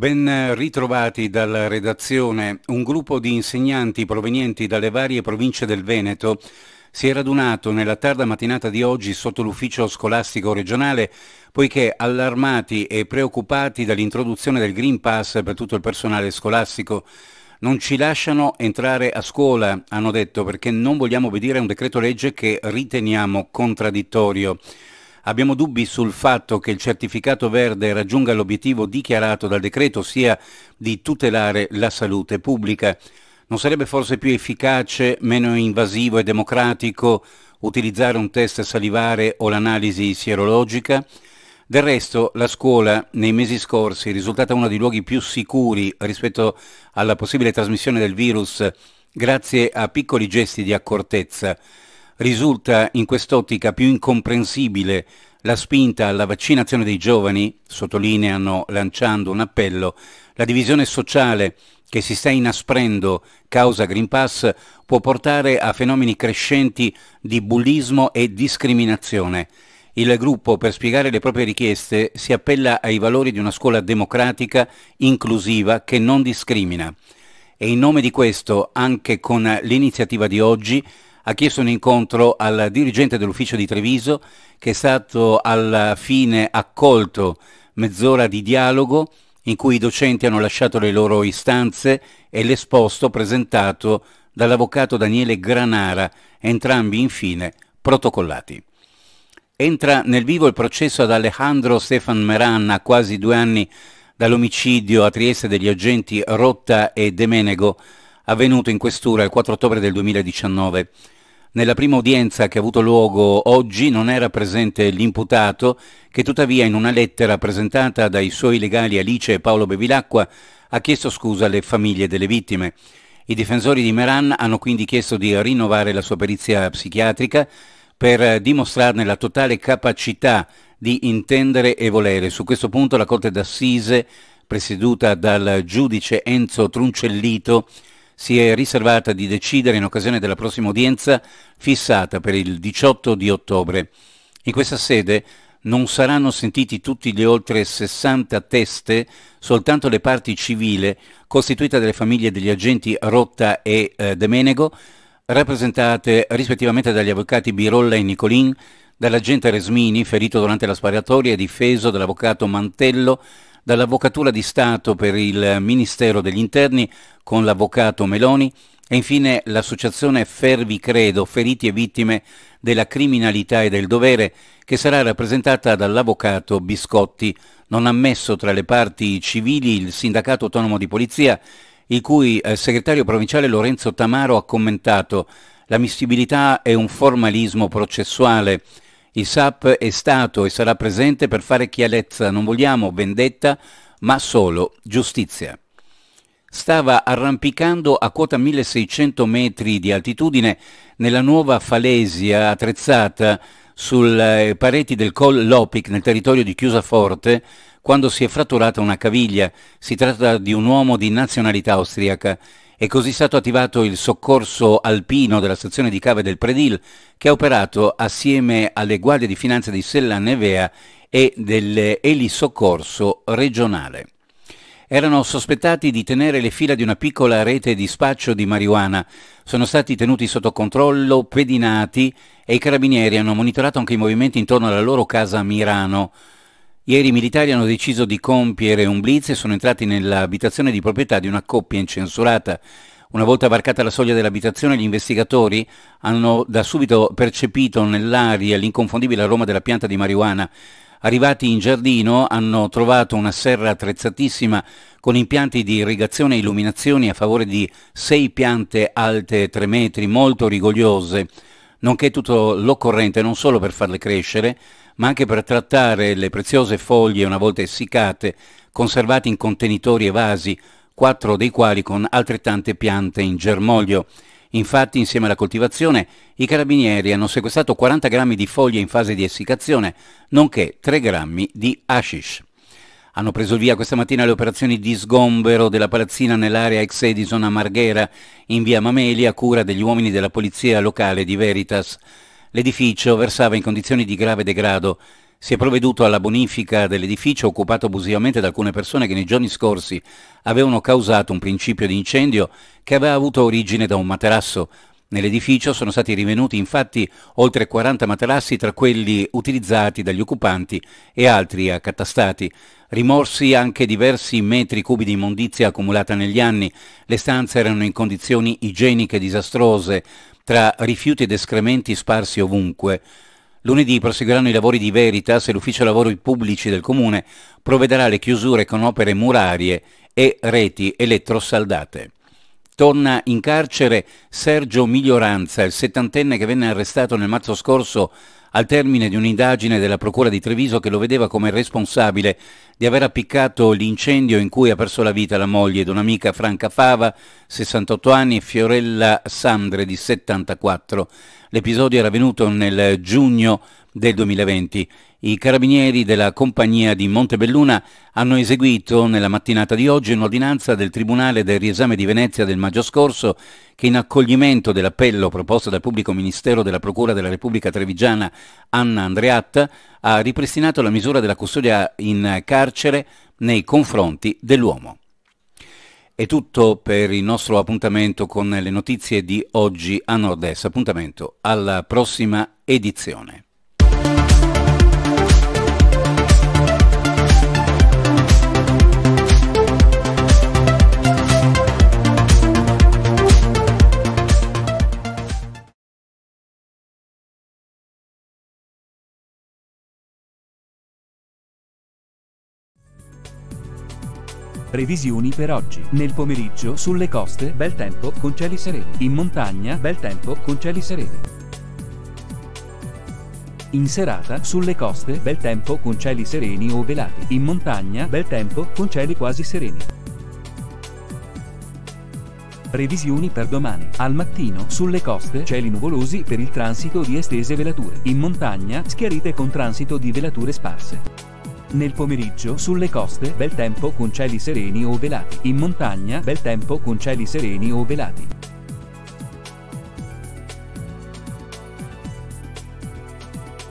Ben ritrovati dalla redazione, un gruppo di insegnanti provenienti dalle varie province del Veneto si è radunato nella tarda mattinata di oggi sotto l'ufficio scolastico regionale poiché allarmati e preoccupati dall'introduzione del Green Pass per tutto il personale scolastico non ci lasciano entrare a scuola, hanno detto, perché non vogliamo obbedire a un decreto legge che riteniamo contraddittorio. Abbiamo dubbi sul fatto che il certificato verde raggiunga l'obiettivo dichiarato dal decreto, ossia di tutelare la salute pubblica. Non sarebbe forse più efficace, meno invasivo e democratico utilizzare un test salivare o l'analisi sierologica? Del resto la scuola nei mesi scorsi è risultata uno dei luoghi più sicuri rispetto alla possibile trasmissione del virus grazie a piccoli gesti di accortezza risulta in quest'ottica più incomprensibile la spinta alla vaccinazione dei giovani, sottolineano lanciando un appello, la divisione sociale che si sta inasprendo causa Green Pass può portare a fenomeni crescenti di bullismo e discriminazione. Il gruppo, per spiegare le proprie richieste, si appella ai valori di una scuola democratica, inclusiva, che non discrimina. E in nome di questo, anche con l'iniziativa di oggi, ha chiesto un incontro al dirigente dell'ufficio di Treviso che è stato alla fine accolto mezz'ora di dialogo in cui i docenti hanno lasciato le loro istanze e l'esposto presentato dall'avvocato Daniele Granara, entrambi infine protocollati. Entra nel vivo il processo ad Alejandro Stefan Meran a quasi due anni dall'omicidio a Trieste degli agenti Rotta e Demenego, avvenuto in questura il 4 ottobre del 2019. Nella prima udienza che ha avuto luogo oggi non era presente l'imputato, che tuttavia in una lettera presentata dai suoi legali Alice e Paolo Bevilacqua ha chiesto scusa alle famiglie delle vittime. I difensori di Meran hanno quindi chiesto di rinnovare la sua perizia psichiatrica per dimostrarne la totale capacità di intendere e volere. Su questo punto la Corte d'Assise, presieduta dal giudice Enzo Truncellito, si è riservata di decidere in occasione della prossima udienza fissata per il 18 di ottobre. In questa sede non saranno sentiti tutti gli oltre 60 teste, soltanto le parti civile, costituita dalle famiglie degli agenti Rotta e eh, Demenego, rappresentate rispettivamente dagli avvocati Birolla e Nicolin, dall'agente Resmini, ferito durante la sparatoria e difeso dall'avvocato Mantello, dall'Avvocatura di Stato per il Ministero degli Interni con l'Avvocato Meloni e infine l'associazione Fervi Credo, feriti e vittime della criminalità e del dovere, che sarà rappresentata dall'avvocato Biscotti, non ammesso tra le parti civili il sindacato autonomo di polizia, il cui eh, segretario provinciale Lorenzo Tamaro ha commentato «L'ammissibilità è un formalismo processuale» Il SAP è stato e sarà presente per fare chiarezza, non vogliamo vendetta, ma solo giustizia. Stava arrampicando a quota 1600 metri di altitudine nella nuova falesia attrezzata sulle eh, pareti del Col Lopic nel territorio di Chiusaforte quando si è fratturata una caviglia. Si tratta di un uomo di nazionalità austriaca è così stato attivato il soccorso alpino della stazione di Cave del Predil che ha operato assieme alle guardie di finanza di Sella Nevea e dell'elisoccorso regionale. Erano sospettati di tenere le fila di una piccola rete di spaccio di marijuana. Sono stati tenuti sotto controllo, pedinati e i carabinieri hanno monitorato anche i movimenti intorno alla loro casa a Mirano. Ieri i militari hanno deciso di compiere un blitz e sono entrati nell'abitazione di proprietà di una coppia incensurata. Una volta varcata la soglia dell'abitazione, gli investigatori hanno da subito percepito nell'aria l'inconfondibile aroma della pianta di marijuana. Arrivati in giardino hanno trovato una serra attrezzatissima con impianti di irrigazione e illuminazioni a favore di sei piante alte 3 metri molto rigogliose, nonché tutto l'occorrente non solo per farle crescere, ma anche per trattare le preziose foglie una volta essiccate, conservate in contenitori e vasi, quattro dei quali con altrettante piante in germoglio. Infatti, insieme alla coltivazione, i carabinieri hanno sequestrato 40 grammi di foglie in fase di essiccazione, nonché 3 grammi di hashish. Hanno preso via questa mattina le operazioni di sgombero della palazzina nell'area ex Edison a Marghera, in via Mameli, a cura degli uomini della polizia locale di Veritas. L'edificio versava in condizioni di grave degrado. Si è provveduto alla bonifica dell'edificio occupato abusivamente da alcune persone che nei giorni scorsi avevano causato un principio di incendio che aveva avuto origine da un materasso. Nell'edificio sono stati rinvenuti infatti oltre 40 materassi tra quelli utilizzati dagli occupanti e altri accatastati rimorsi anche diversi metri cubi di immondizia accumulata negli anni, le stanze erano in condizioni igieniche disastrose, tra rifiuti ed escrementi sparsi ovunque. Lunedì proseguiranno i lavori di Veritas e l'Ufficio Lavori Pubblici del Comune provvederà alle chiusure con opere murarie e reti elettrosaldate. Torna in carcere Sergio Miglioranza, il settantenne che venne arrestato nel marzo scorso al termine di un'indagine della Procura di Treviso che lo vedeva come responsabile di aver appiccato l'incendio in cui ha perso la vita la moglie di un'amica Franca Fava, 68 anni, e Fiorella Sandre di 74. L'episodio era avvenuto nel giugno del 2020. I carabinieri della compagnia di Montebelluna hanno eseguito nella mattinata di oggi un'ordinanza del Tribunale del riesame di Venezia del maggio scorso che in accoglimento dell'appello proposto dal pubblico ministero della Procura della Repubblica Trevigiana Anna Andreatta ha ripristinato la misura della custodia in carcere nei confronti dell'uomo. È tutto per il nostro appuntamento con le notizie di oggi a Nord-Est. Appuntamento alla prossima edizione. Previsioni per oggi. Nel pomeriggio sulle coste, bel tempo con cieli sereni. In montagna, bel tempo con cieli sereni. In serata, sulle coste, bel tempo con cieli sereni o velati. In montagna, bel tempo con cieli quasi sereni. Previsioni per domani. Al mattino, sulle coste, cieli nuvolosi per il transito di estese velature. In montagna, schiarite con transito di velature sparse. Nel pomeriggio sulle coste bel tempo con cieli sereni o velati. In montagna bel tempo con cieli sereni o velati.